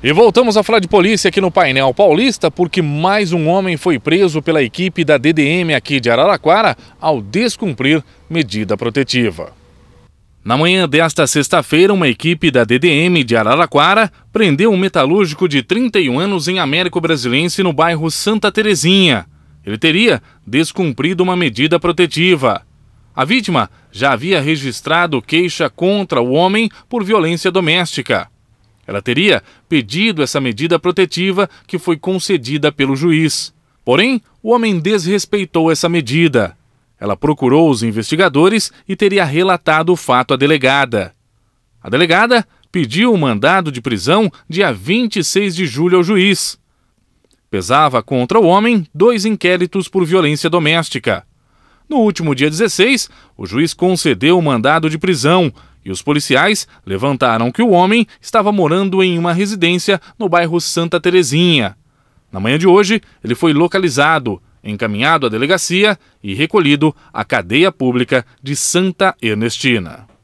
E voltamos a falar de polícia aqui no painel paulista, porque mais um homem foi preso pela equipe da DDM aqui de Araraquara ao descumprir medida protetiva. Na manhã desta sexta-feira, uma equipe da DDM de Araraquara prendeu um metalúrgico de 31 anos em Américo Brasilense no bairro Santa Terezinha. Ele teria descumprido uma medida protetiva. A vítima já havia registrado queixa contra o homem por violência doméstica. Ela teria pedido essa medida protetiva que foi concedida pelo juiz. Porém, o homem desrespeitou essa medida. Ela procurou os investigadores e teria relatado o fato à delegada. A delegada pediu o um mandado de prisão dia 26 de julho ao juiz. Pesava contra o homem dois inquéritos por violência doméstica. No último dia 16, o juiz concedeu o mandado de prisão e os policiais levantaram que o homem estava morando em uma residência no bairro Santa Terezinha. Na manhã de hoje, ele foi localizado, encaminhado à delegacia e recolhido à cadeia pública de Santa Ernestina.